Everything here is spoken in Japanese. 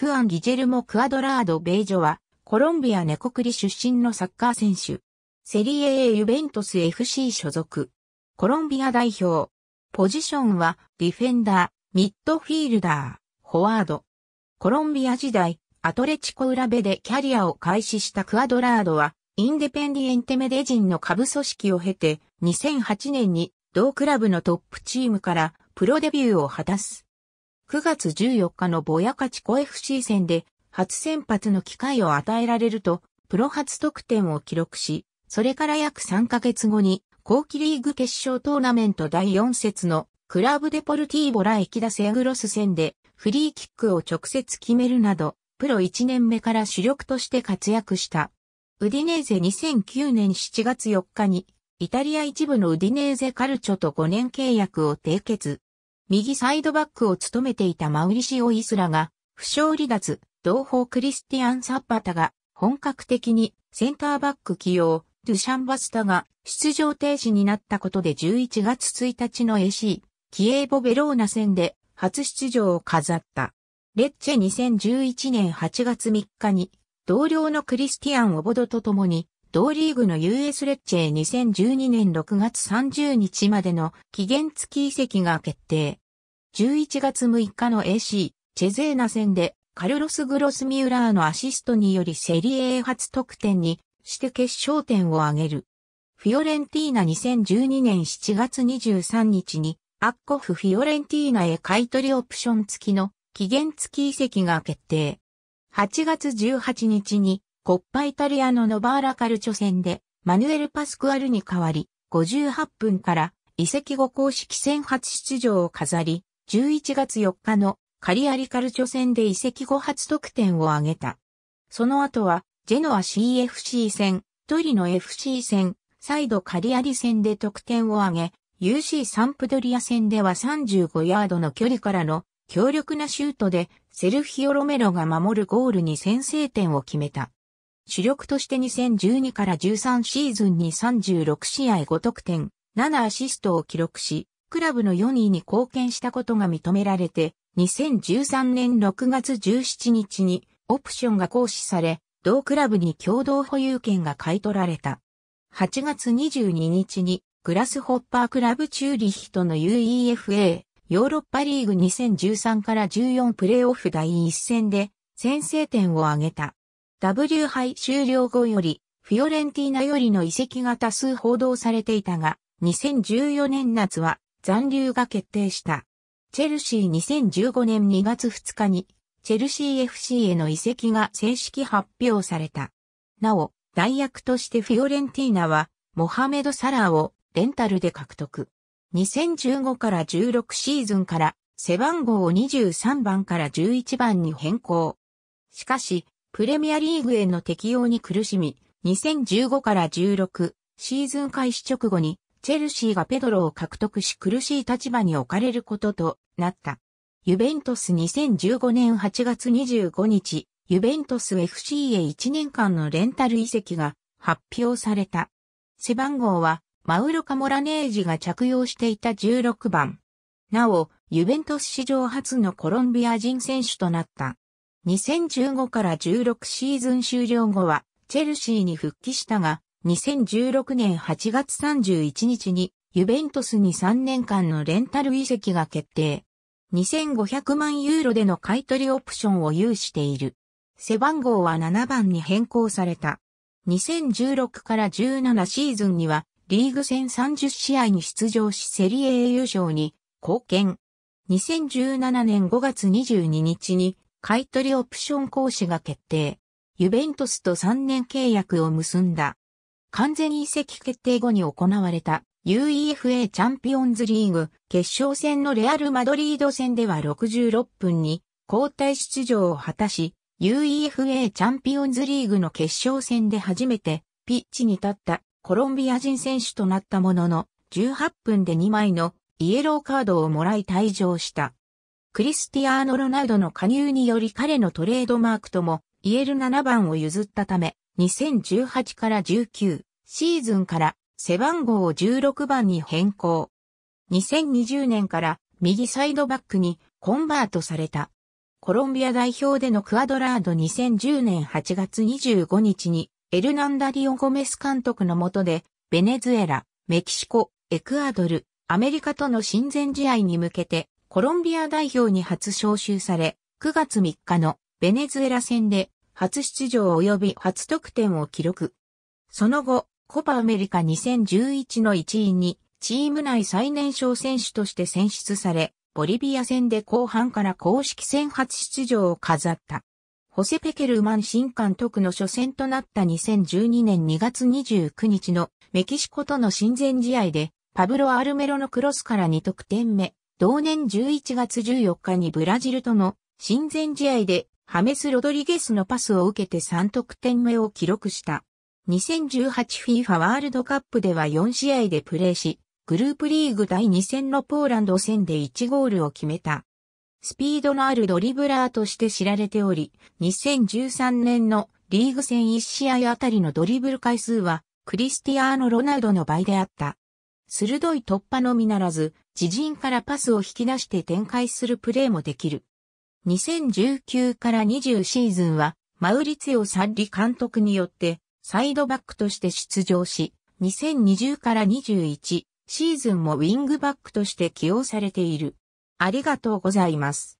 フアン・ギジェルモ・クアドラード・ベイジョは、コロンビアネコクリ出身のサッカー選手。セリエ A ユベントス FC 所属。コロンビア代表。ポジションは、ディフェンダー、ミッドフィールダー、フォワード。コロンビア時代、アトレチコウラベでキャリアを開始したクアドラードは、インデペンディエンテメデジンの下部組織を経て、2008年に同クラブのトップチームからプロデビューを果たす。9月14日のボヤカチコ FC 戦で初先発の機会を与えられると、プロ初得点を記録し、それから約3ヶ月後に、後期リーグ決勝トーナメント第4節のクラブデポルティーボラエキダセアグロス戦でフリーキックを直接決めるなど、プロ1年目から主力として活躍した。ウディネーゼ2009年7月4日に、イタリア一部のウディネーゼカルチョと5年契約を締結。右サイドバックを務めていたマウリシオ・イスラが、負傷離脱、同胞クリスティアン・サッパタが、本格的にセンターバック起用、ドゥシャン・バスタが出場停止になったことで11月1日の AC、キエーボ・ベローナ戦で初出場を飾った。レッチェ2011年8月3日に、同僚のクリスティアン・オボドと共に、同リーグの US レッチェ2012年6月30日までの期限付き移籍が決定。11月6日の AC、チェゼーナ戦でカルロス・グロス・ミューラーのアシストによりセリエ A 初得点にして決勝点を挙げる。フィオレンティーナ2012年7月23日にアッコフフィオレンティーナへ買取オプション付きの期限付き移籍が決定。8月18日にコッパイタリアのノバーラカルチョ戦で、マヌエル・パスクアルに代わり、58分から移籍後公式戦初出場を飾り、11月4日のカリアリカルチョ戦で移籍後初得点を挙げた。その後は、ジェノア CFC 戦、トリノ FC 戦、再度カリアリ戦で得点を挙げ、UC サンプドリア戦では35ヤードの距離からの強力なシュートでセルフヒオ・ロメロが守るゴールに先制点を決めた。主力として2012から13シーズンに36試合5得点、7アシストを記録し、クラブの4位に貢献したことが認められて、2013年6月17日にオプションが行使され、同クラブに共同保有権が買い取られた。8月22日にグラスホッパークラブチューリヒとの UEFA ヨーロッパリーグ2013から14プレーオフ第1戦で先制点を挙げた。W 杯終了後より、フィオレンティーナよりの移籍が多数報道されていたが、2014年夏は残留が決定した。チェルシー2015年2月2日に、チェルシー FC への移籍が正式発表された。なお、代役としてフィオレンティーナは、モハメド・サラーをレンタルで獲得。2015から16シーズンから、背番号を23番から11番に変更。しかし、プレミアリーグへの適用に苦しみ、2015から16シーズン開始直後にチェルシーがペドロを獲得し苦しい立場に置かれることとなった。ユベントス2015年8月25日、ユベントス FC へ1年間のレンタル移籍が発表された。背番号はマウロ・カモラネージが着用していた16番。なお、ユベントス史上初のコロンビア人選手となった。2015から16シーズン終了後は、チェルシーに復帰したが、2016年8月31日に、ユベントスに3年間のレンタル移籍が決定。2500万ユーロでの買取オプションを有している。背番号は7番に変更された。2016から17シーズンには、リーグ戦30試合に出場しセリエ A 優勝に貢献。2017年5月22日に買取オプション行使が決定。ユベントスと3年契約を結んだ。完全移籍決定後に行われた UEFA チャンピオンズリーグ決勝戦のレアル・マドリード戦では66分に交代出場を果たし、UEFA チャンピオンズリーグの決勝戦で初めてピッチに立ったコロンビア人選手となったものの、18分で2枚のイエローカードをもらい退場した。クリスティアーノ・ロナウドの加入により彼のトレードマークとも言える7番を譲ったため、2018から19シーズンから背番号を16番に変更。2020年から右サイドバックにコンバートされた。コロンビア代表でのクアドラード2010年8月25日にエルナンダリオ・ゴメス監督の下でベネズエラ、メキシコ、エクアドル、アメリカとの親善試合に向けてコロンビア代表に初招集され、9月3日のベネズエラ戦で初出場及び初得点を記録。その後、コパアメリカ2011の一員にチーム内最年少選手として選出され、ボリビア戦で後半から公式戦初出場を飾った。ホセペケルマン新監督の初戦となった2012年2月29日のメキシコとの親善試合で、パブロ・アルメロのクロスから2得点目、同年11月14日にブラジルとの親善試合でハメス・ロドリゲスのパスを受けて3得点目を記録した。2018FIFA ワールドカップでは4試合でプレーし、グループリーグ第2戦のポーランド戦で1ゴールを決めた。スピードのあるドリブラーとして知られており、2013年のリーグ戦1試合あたりのドリブル回数はクリスティアーノ・ロナウドの倍であった。鋭い突破のみならず、自陣からパスを引き出して展開するプレーもできる。2019から20シーズンは、マウリツヨ・サッリ監督によって、サイドバックとして出場し、2020から21シーズンもウィングバックとして起用されている。ありがとうございます。